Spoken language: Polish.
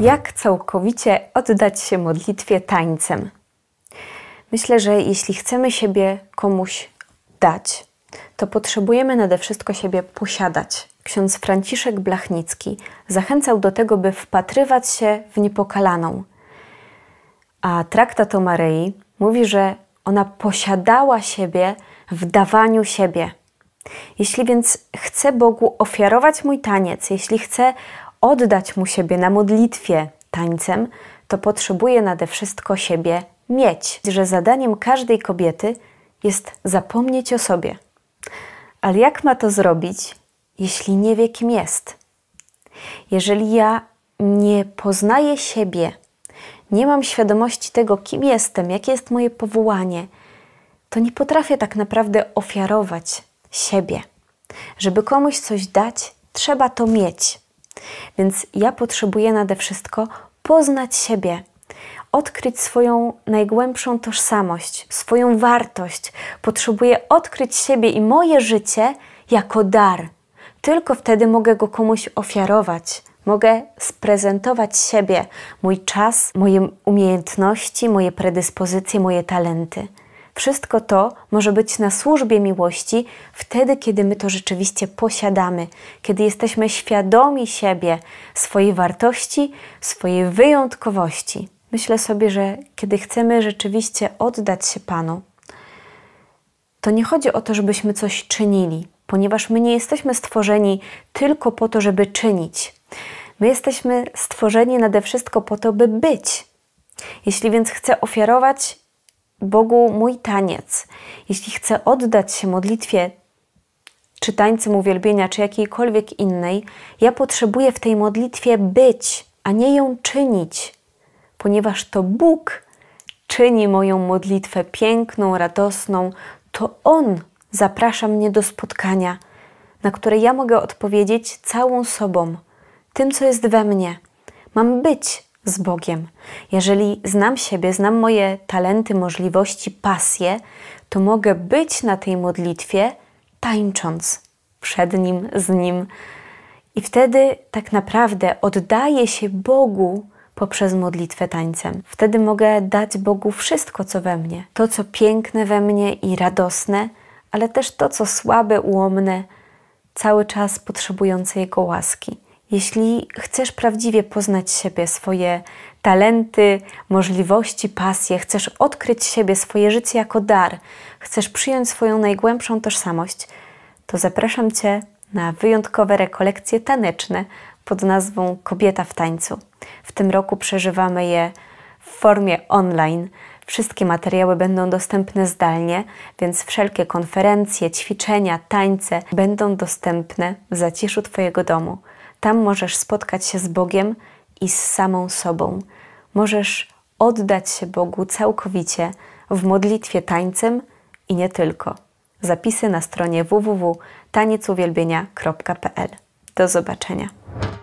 Jak całkowicie oddać się modlitwie tańcem? Myślę, że jeśli chcemy siebie komuś dać, to potrzebujemy nade wszystko siebie posiadać. Ksiądz Franciszek Blachnicki zachęcał do tego, by wpatrywać się w niepokalaną. A traktat o Maryi mówi, że ona posiadała siebie w dawaniu siebie. Jeśli więc chcę Bogu ofiarować mój taniec, jeśli chcę oddać mu siebie na modlitwie tańcem, to potrzebuje nade wszystko siebie mieć, że zadaniem każdej kobiety jest zapomnieć o sobie. Ale jak ma to zrobić, jeśli nie wie, kim jest? Jeżeli ja nie poznaję siebie, nie mam świadomości tego, kim jestem, jakie jest moje powołanie, to nie potrafię tak naprawdę ofiarować siebie. Żeby komuś coś dać, trzeba to mieć. Więc ja potrzebuję nade wszystko poznać siebie, odkryć swoją najgłębszą tożsamość, swoją wartość. Potrzebuję odkryć siebie i moje życie jako dar. Tylko wtedy mogę go komuś ofiarować. Mogę sprezentować siebie, mój czas, moje umiejętności, moje predyspozycje, moje talenty. Wszystko to może być na służbie miłości wtedy, kiedy my to rzeczywiście posiadamy, kiedy jesteśmy świadomi siebie, swojej wartości, swojej wyjątkowości. Myślę sobie, że kiedy chcemy rzeczywiście oddać się Panu, to nie chodzi o to, żebyśmy coś czynili, ponieważ my nie jesteśmy stworzeni tylko po to, żeby czynić. My jesteśmy stworzeni nade wszystko po to, by być. Jeśli więc chcę ofiarować Bogu mój taniec. Jeśli chcę oddać się modlitwie, czy tańcem uwielbienia, czy jakiejkolwiek innej, ja potrzebuję w tej modlitwie być, a nie ją czynić, ponieważ to Bóg czyni moją modlitwę piękną, radosną, to On zaprasza mnie do spotkania, na które ja mogę odpowiedzieć całą sobą, tym, co jest we mnie. Mam być z Bogiem. Jeżeli znam siebie, znam moje talenty, możliwości, pasje, to mogę być na tej modlitwie tańcząc przed Nim, z Nim. I wtedy tak naprawdę oddaję się Bogu poprzez modlitwę tańcem. Wtedy mogę dać Bogu wszystko, co we mnie. To, co piękne we mnie i radosne, ale też to, co słabe, ułomne, cały czas potrzebujące Jego łaski. Jeśli chcesz prawdziwie poznać siebie, swoje talenty, możliwości, pasje, chcesz odkryć siebie, swoje życie jako dar, chcesz przyjąć swoją najgłębszą tożsamość, to zapraszam Cię na wyjątkowe rekolekcje taneczne pod nazwą Kobieta w tańcu. W tym roku przeżywamy je w formie online. Wszystkie materiały będą dostępne zdalnie, więc wszelkie konferencje, ćwiczenia, tańce będą dostępne w zaciszu Twojego domu. Tam możesz spotkać się z Bogiem i z samą sobą. Możesz oddać się Bogu całkowicie w modlitwie tańcem i nie tylko. Zapisy na stronie www.taniecuwielbienia.pl. Do zobaczenia.